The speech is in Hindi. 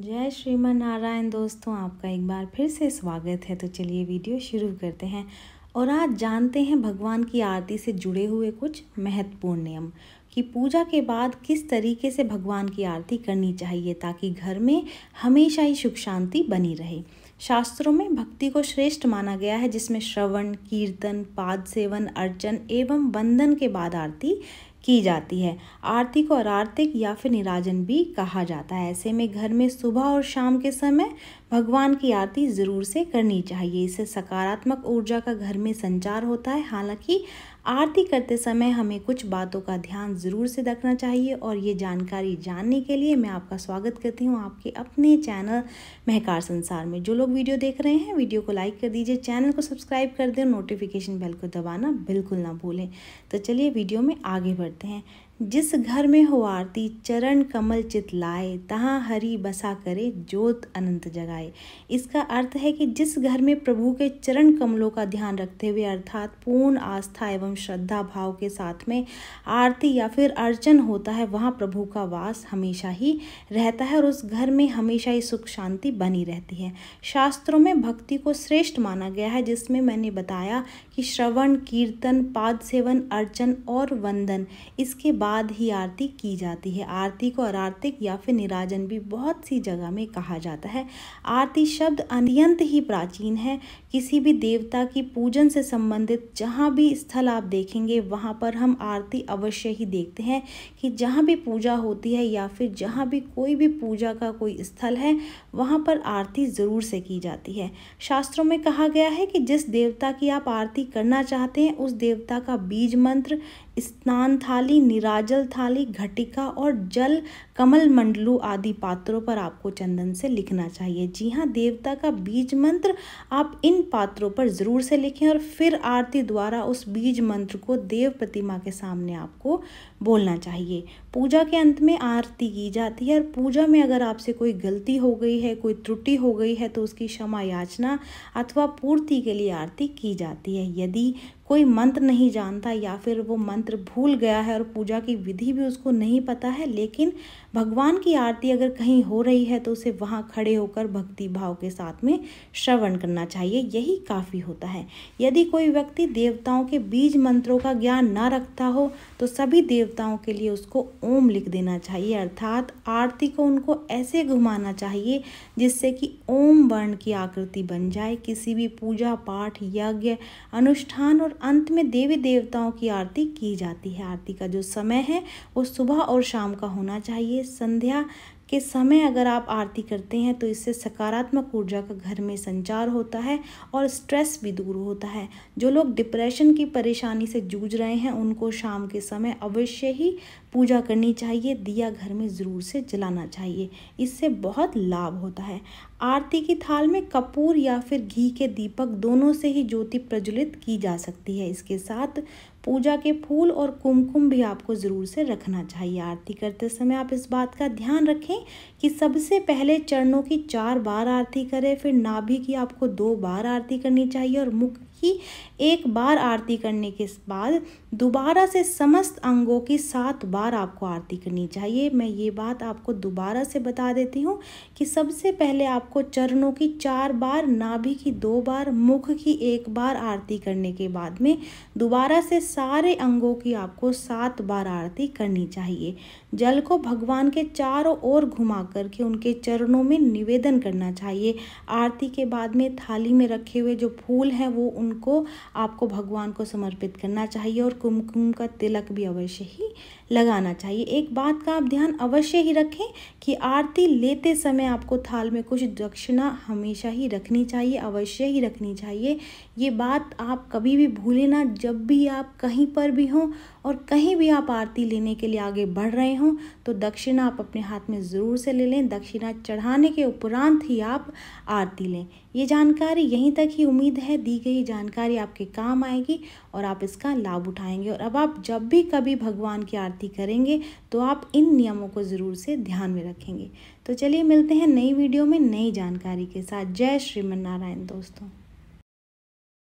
जय श्रीमान नारायण दोस्तों आपका एक बार फिर से स्वागत है तो चलिए वीडियो शुरू करते हैं और आज जानते हैं भगवान की आरती से जुड़े हुए कुछ महत्वपूर्ण नियम कि पूजा के बाद किस तरीके से भगवान की आरती करनी चाहिए ताकि घर में हमेशा ही सुख शांति बनी रहे शास्त्रों में भक्ति को श्रेष्ठ माना गया है जिसमें श्रवण कीर्तन पाद सेवन अर्चन एवं वंदन के बाद आरती की जाती है आर्थिक और आर्थिक या फिर निराजन भी कहा जाता है ऐसे में घर में सुबह और शाम के समय भगवान की आरती ज़रूर से करनी चाहिए इससे सकारात्मक ऊर्जा का घर में संचार होता है हालांकि आरती करते समय हमें कुछ बातों का ध्यान ज़रूर से रखना चाहिए और ये जानकारी जानने के लिए मैं आपका स्वागत करती हूँ आपके अपने चैनल महकार संसार में जो लोग वीडियो देख रहे हैं वीडियो को लाइक कर दीजिए चैनल को सब्सक्राइब कर दें नोटिफिकेशन बेल को दबाना बिल्कुल ना भूलें तो चलिए वीडियो में आगे बढ़ で जिस घर में हो आरती चरण कमल चित लाए तहाँ हरि बसा करे ज्योत अनंत जगाए इसका अर्थ है कि जिस घर में प्रभु के चरण कमलों का ध्यान रखते हुए अर्थात पूर्ण आस्था एवं श्रद्धा भाव के साथ में आरती या फिर अर्चन होता है वहाँ प्रभु का वास हमेशा ही रहता है और उस घर में हमेशा ही सुख शांति बनी रहती है शास्त्रों में भक्ति को श्रेष्ठ माना गया है जिसमें मैंने बताया कि श्रवण कीर्तन पाद सेवन अर्चन और वंदन इसके बाद ही आरती की जाती है आरती को अरार्तिक या फिर निराजन भी बहुत सी जगह में कहा जाता है आरती शब्द अनियंत ही प्राचीन है किसी भी देवता की पूजन से संबंधित जहाँ भी स्थल आप देखेंगे वहाँ पर हम आरती अवश्य ही देखते हैं कि जहाँ भी पूजा होती है या फिर जहाँ भी कोई भी पूजा का कोई स्थल है वहाँ पर आरती ज़रूर से की जाती है शास्त्रों में कहा गया है कि जिस देवता की आप आरती करना चाहते हैं उस देवता का बीज मंत्र स्नान थाली निराजल थाली घटिका और जल कमल मंडलू आदि पात्रों पर आपको चंदन से लिखना चाहिए जी हाँ देवता का बीज मंत्र आप इन पात्रों पर ज़रूर से लिखें और फिर आरती द्वारा उस बीज मंत्र को देव प्रतिमा के सामने आपको बोलना चाहिए पूजा के अंत में आरती की जाती है और पूजा में अगर आपसे कोई गलती हो गई है कोई त्रुटि हो गई है तो उसकी क्षमा याचना अथवा पूर्ति के लिए आरती की जाती है यदि कोई मंत्र नहीं जानता या फिर वो मंत्र भूल गया है और पूजा की विधि भी उसको नहीं पता है लेकिन भगवान की आरती अगर कहीं हो रही है तो उसे वहाँ खड़े होकर भक्ति भाव के साथ में श्रवण करना चाहिए यही काफ़ी होता है यदि कोई व्यक्ति देवताओं के बीज मंत्रों का ज्ञान ना रखता हो तो सभी देवताओं के लिए उसको ओम लिख देना चाहिए अर्थात आरती को उनको ऐसे घुमाना चाहिए जिससे कि ओम वर्ण की आकृति बन जाए किसी भी पूजा पाठ यज्ञ अनुष्ठान और अंत में देवी देवताओं की आरती की जाती है आरती का जो समय है वो सुबह और शाम का होना चाहिए संध्या के समय अगर आप आरती करते हैं तो इससे सकारात्मक ऊर्जा का घर में संचार होता है और स्ट्रेस भी दूर होता है जो लोग डिप्रेशन की परेशानी से जूझ रहे हैं उनको शाम के समय अवश्य ही पूजा करनी चाहिए दिया घर में ज़रूर से जलाना चाहिए इससे बहुत लाभ होता है आरती की थाल में कपूर या फिर घी के दीपक दोनों से ही ज्योति प्रज्वलित की जा सकती है इसके साथ पूजा के फूल और कुमकुम भी आपको ज़रूर से रखना चाहिए आरती करते समय आप इस बात का ध्यान रखें रखें कि सबसे पहले चरणों की चार बार आरती करें फिर नाभि की आपको दो बार आरती करनी चाहिए और मुख कि एक बार आरती करने के बाद दोबारा से समस्त अंगों की सात बार आपको आरती करनी चाहिए मैं ये बात आपको दोबारा से बता देती हूँ कि सबसे पहले आपको चरणों की चार बार नाभि की दो बार मुख की एक बार आरती करने के बाद में दोबारा से सारे अंगों की आपको सात बार आरती करनी चाहिए जल को भगवान के चारों ओर घुमा करके उनके चरणों में निवेदन करना चाहिए आरती के बाद में थाली में रखे हुए जो फूल हैं वो उन उनको आपको भगवान को समर्पित करना चाहिए और कुमकुम का तिलक भी अवश्य ही लगाना चाहिए एक बात का आप ध्यान अवश्य ही रखें कि आरती लेते समय आपको थाल में कुछ दक्षिणा हमेशा ही रखनी चाहिए अवश्य ही रखनी चाहिए ये बात आप कभी भी भूलें ना जब भी आप कहीं पर भी हों और कहीं भी आप आरती लेने के लिए आगे बढ़ रहे हों तो दक्षिणा आप अपने हाथ में ज़रूर से ले लें दक्षिणा चढ़ाने के उपरांत ही आप आरती लें ये जानकारी यहीं तक ही उम्मीद है दी गई जानकारी जानकारी आपके काम आएगी और आप इसका लाभ उठाएंगे और अब आप जब भी कभी भगवान की आरती करेंगे तो आप इन नियमों को ज़रूर से ध्यान में रखेंगे तो चलिए मिलते हैं नई वीडियो में नई जानकारी के साथ जय श्रीमन नारायण दोस्तों